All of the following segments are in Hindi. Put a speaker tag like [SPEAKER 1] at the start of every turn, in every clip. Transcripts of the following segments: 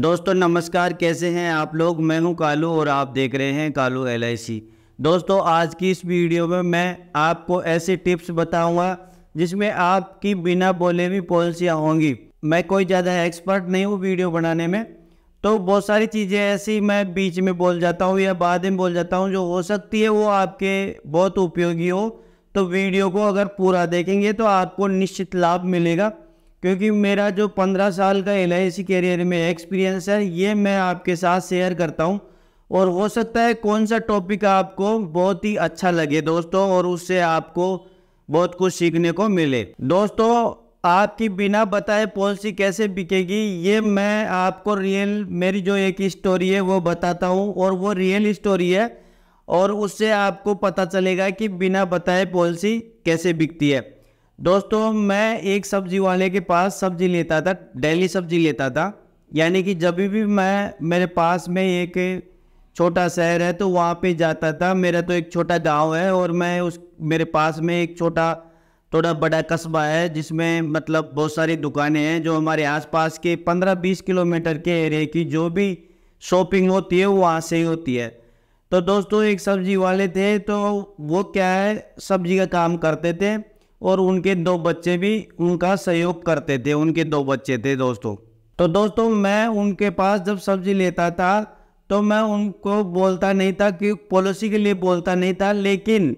[SPEAKER 1] दोस्तों नमस्कार कैसे हैं आप लोग मैं हूं कालू और आप देख रहे हैं कालू एल दोस्तों आज की इस वीडियो में मैं आपको ऐसे टिप्स बताऊंगा जिसमें आपकी बिना बोले भी पॉलिसियाँ होंगी मैं कोई ज़्यादा एक्सपर्ट नहीं हूँ वीडियो बनाने में तो बहुत सारी चीज़ें ऐसी मैं बीच में बोल जाता हूँ या बाद में बोल जाता हूँ जो हो सकती है वो आपके बहुत उपयोगी हो तो वीडियो को अगर पूरा देखेंगे तो आपको निश्चित लाभ मिलेगा क्योंकि मेरा जो पंद्रह साल का एल आई सी कैरियर में एक्सपीरियंस है ये मैं आपके साथ शेयर करता हूँ और हो सकता है कौन सा टॉपिक आपको बहुत ही अच्छा लगे दोस्तों और उससे आपको बहुत कुछ सीखने को मिले दोस्तों आपकी बिना बताए पॉलिसी कैसे बिकेगी ये मैं आपको रियल मेरी जो एक स्टोरी है वो बताता हूँ और वो रियल स्टोरी है और उससे आपको पता चलेगा कि बिना बताए पॉलिसी कैसे बिकती है दोस्तों मैं एक सब्जी वाले के पास सब्जी लेता था डेली सब्जी लेता था यानी कि जब भी मैं मेरे पास में एक छोटा शहर है तो वहाँ पे जाता था मेरा तो एक छोटा गांव है और मैं उस मेरे पास में एक छोटा थोड़ा बड़ा कस्बा है जिसमें मतलब बहुत सारी दुकानें हैं जो हमारे आसपास के 15-20 किलोमीटर के एरिए की जो भी शॉपिंग होती है वो वहाँ से ही होती है तो दोस्तों एक सब्जी वाले थे तो वो क्या है सब्जी का काम करते थे और उनके दो बच्चे भी उनका सहयोग करते थे उनके दो बच्चे थे दोस्तों तो दोस्तों मैं उनके पास जब सब्जी लेता था तो मैं उनको बोलता नहीं था कि पॉलिसी के लिए बोलता नहीं था लेकिन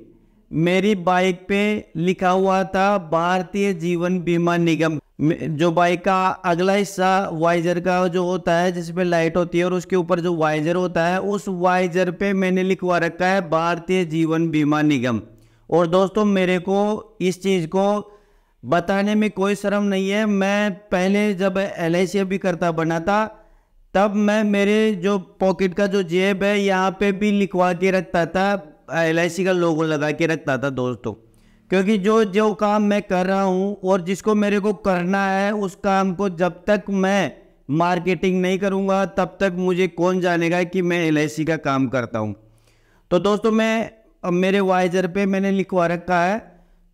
[SPEAKER 1] मेरी बाइक पे लिखा हुआ था भारतीय जीवन बीमा निगम जो बाइक का अगला हिस्सा वाइजर का जो होता है जिसमें लाइट होती है और उसके ऊपर जो वाइजर होता है उस वाइजर पे मैंने लिखवा रखा है भारतीय जीवन बीमा निगम और दोस्तों मेरे को इस चीज़ को बताने में कोई शर्म नहीं है मैं पहले जब एल आई सी बना था तब मैं मेरे जो पॉकेट का जो जेब है यहाँ पे भी लिखवा के रखता था एल का लोगो लगा के रखता था दोस्तों क्योंकि जो जो काम मैं कर रहा हूँ और जिसको मेरे को करना है उस काम को जब तक मैं मार्केटिंग नहीं करूँगा तब तक मुझे कौन जानेगा कि मैं एल का काम करता हूँ तो दोस्तों मैं अब मेरे वाइजर पे मैंने लिखवा रखा है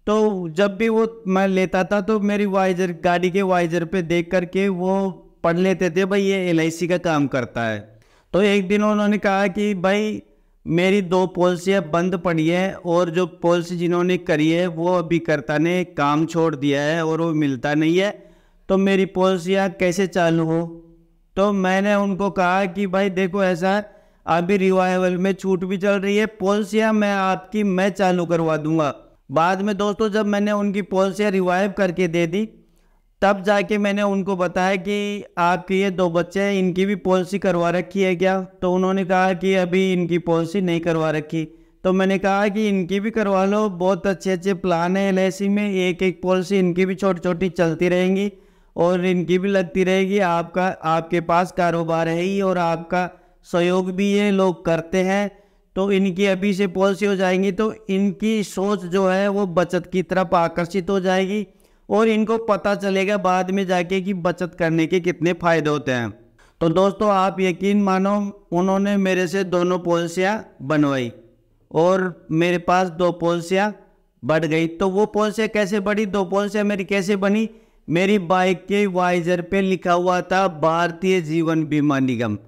[SPEAKER 1] तो जब भी वो मैं लेता था तो मेरी वाइजर गाड़ी के वाइजर पे देख करके वो पढ़ लेते थे भाई ये एल का काम करता है तो एक दिन उन्होंने कहा कि भाई मेरी दो पॉलिसियाँ बंद पड़ी है और जो पॉलिसी जिन्होंने करी है वो अभी करता ने काम छोड़ दिया है और वो मिलता नहीं है तो मेरी पॉलिसियाँ कैसे चालू हो तो मैंने उनको कहा कि भाई देखो ऐसा है अभी रिवाइवल में छूट भी चल रही है पॉलिसियाँ मैं आपकी मैं चालू करवा दूंगा बाद में दोस्तों जब मैंने उनकी पॉलिसियाँ रिवाइव करके दे दी तब जाके मैंने उनको बताया कि आपके ये दो बच्चे हैं इनकी भी पॉलिसी करवा रखी है क्या तो उन्होंने कहा कि अभी इनकी पॉलिसी नहीं करवा रखी तो मैंने कहा कि इनकी भी करवा लो बहुत अच्छे अच्छे प्लान है एल में एक एक पॉलिसी इनकी भी छोटी छोटी चलती रहेंगी और इनकी भी लगती रहेगी आपका आपके पास कारोबार है ही और आपका सहयोग भी ये लोग करते हैं तो इनकी अभी से पॉलिसी हो जाएंगी तो इनकी सोच जो है वो बचत की तरफ आकर्षित हो जाएगी और इनको पता चलेगा बाद में जाके कि बचत करने के कितने फ़ायदे होते हैं तो दोस्तों आप यकीन मानो उन्होंने मेरे से दोनों पॉलिसियाँ बनवाई और मेरे पास दो पॉलिसियाँ बढ़ गई तो वो पॉलिसियाँ कैसे बढ़ी दो पॉलिसियाँ मेरी कैसे बनी मेरी बाइक के वाइजर पे लिखा हुआ था भारतीय जीवन बीमा निगम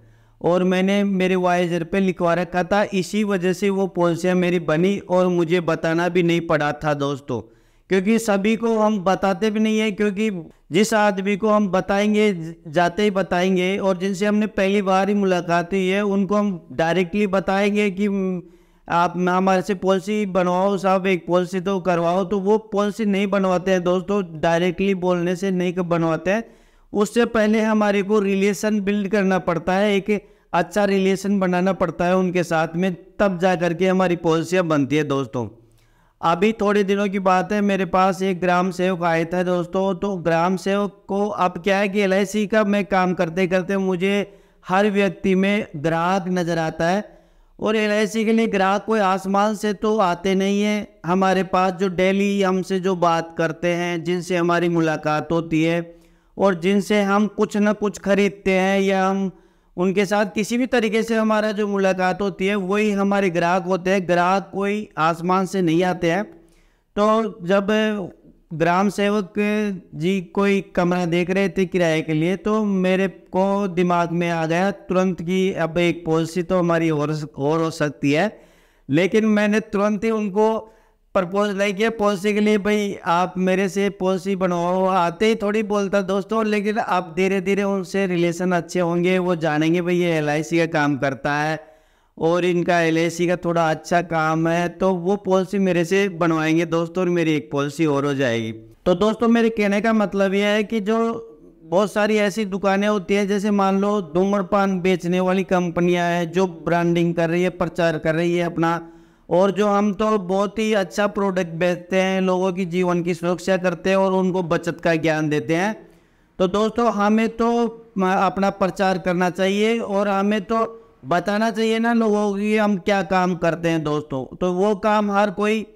[SPEAKER 1] और मैंने मेरे वाइजर पे लिखवा रखा था इसी वजह से वो पॉलिसियाँ मेरी बनी और मुझे बताना भी नहीं पड़ा था दोस्तों क्योंकि सभी को हम बताते भी नहीं है क्योंकि जिस आदमी को हम बताएंगे जाते ही बताएंगे और जिनसे हमने पहली बार ही मुलाकात हुई है उनको हम डायरेक्टली बताएंगे कि आप हमारे से पॉलिसी बनवाओ साहब एक पॉलिसी तो करवाओ तो वो पॉलिसी नहीं बनवाते हैं दोस्तों डायरेक्टली बोलने से नहीं बनवाते हैं उससे पहले हमारे को रिलेशन बिल्ड करना पड़ता है एक अच्छा रिलेशन बनाना पड़ता है उनके साथ में तब जा कर के हमारी पॉलिसियाँ बनती है दोस्तों अभी थोड़े दिनों की बात है मेरे पास एक ग्राम सेवक आए थे दोस्तों तो ग्राम सेवक को अब क्या है कि एल का मैं काम करते करते मुझे हर व्यक्ति में ग्राहक नज़र आता है और एल के लिए ग्राहक कोई आसमान से तो आते नहीं हैं हमारे पास जो डेली हमसे जो बात करते हैं जिनसे हमारी मुलाकात होती है और जिनसे हम कुछ ना कुछ खरीदते हैं या हम उनके साथ किसी भी तरीके से हमारा जो मुलाकात होती है वही हमारे ग्राहक होते हैं ग्राहक कोई आसमान से नहीं आते हैं तो जब ग्राम सेवक जी कोई कमरा देख रहे थे किराए के लिए तो मेरे को दिमाग में आ गया तुरंत की अब एक पॉलिसी तो हमारी और और हो सकती है लेकिन मैंने तुरंत ही उनको प्रपोज लाइक ये पॉलिसी के लिए भाई आप मेरे से पॉलिसी बनवाओ आते ही थोड़ी बोलता दोस्तों लेकिन आप धीरे धीरे उनसे रिलेशन अच्छे होंगे वो जानेंगे भाई ये एल का काम करता है और इनका एल का थोड़ा अच्छा काम है तो वो पॉलिसी मेरे से बनवाएंगे दोस्तों और मेरी एक पॉलिसी और हो जाएगी तो दोस्तों मेरे कहने का मतलब यह है कि जो बहुत सारी ऐसी दुकानें होती हैं जैसे मान लो धूम्रपान बेचने वाली कंपनियां हैं जो ब्रांडिंग कर रही है प्रचार कर रही है अपना और जो हम तो बहुत ही अच्छा प्रोडक्ट बेचते हैं लोगों की जीवन की सुरक्षा करते हैं और उनको बचत का ज्ञान देते हैं तो दोस्तों हमें तो अपना प्रचार करना चाहिए और हमें तो बताना चाहिए ना लोगों की हम क्या काम करते हैं दोस्तों तो वो काम हर कोई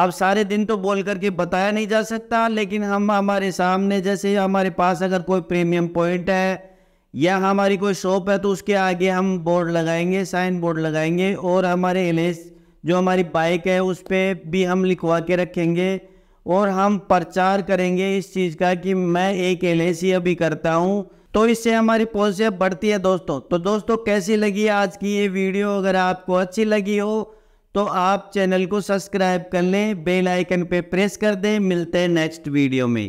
[SPEAKER 1] अब सारे दिन तो बोल करके बताया नहीं जा सकता लेकिन हम हमारे सामने जैसे हमारे पास अगर कोई प्रीमियम पॉइंट है या हमारी कोई शॉप है तो उसके आगे हम बोर्ड लगाएंगे साइन बोर्ड लगाएंगे और हमारे एल जो हमारी बाइक है उस पर भी हम लिखवा के रखेंगे और हम प्रचार करेंगे इस चीज़ का कि मैं एक एल अभी करता हूँ तो इससे हमारी पॉजिटिव बढ़ती है दोस्तों तो दोस्तों कैसी लगी आज की ये वीडियो अगर आपको अच्छी लगी हो तो आप चैनल को सब्सक्राइब कर लें बेल आइकन पे प्रेस कर दें मिलते हैं नेक्स्ट वीडियो में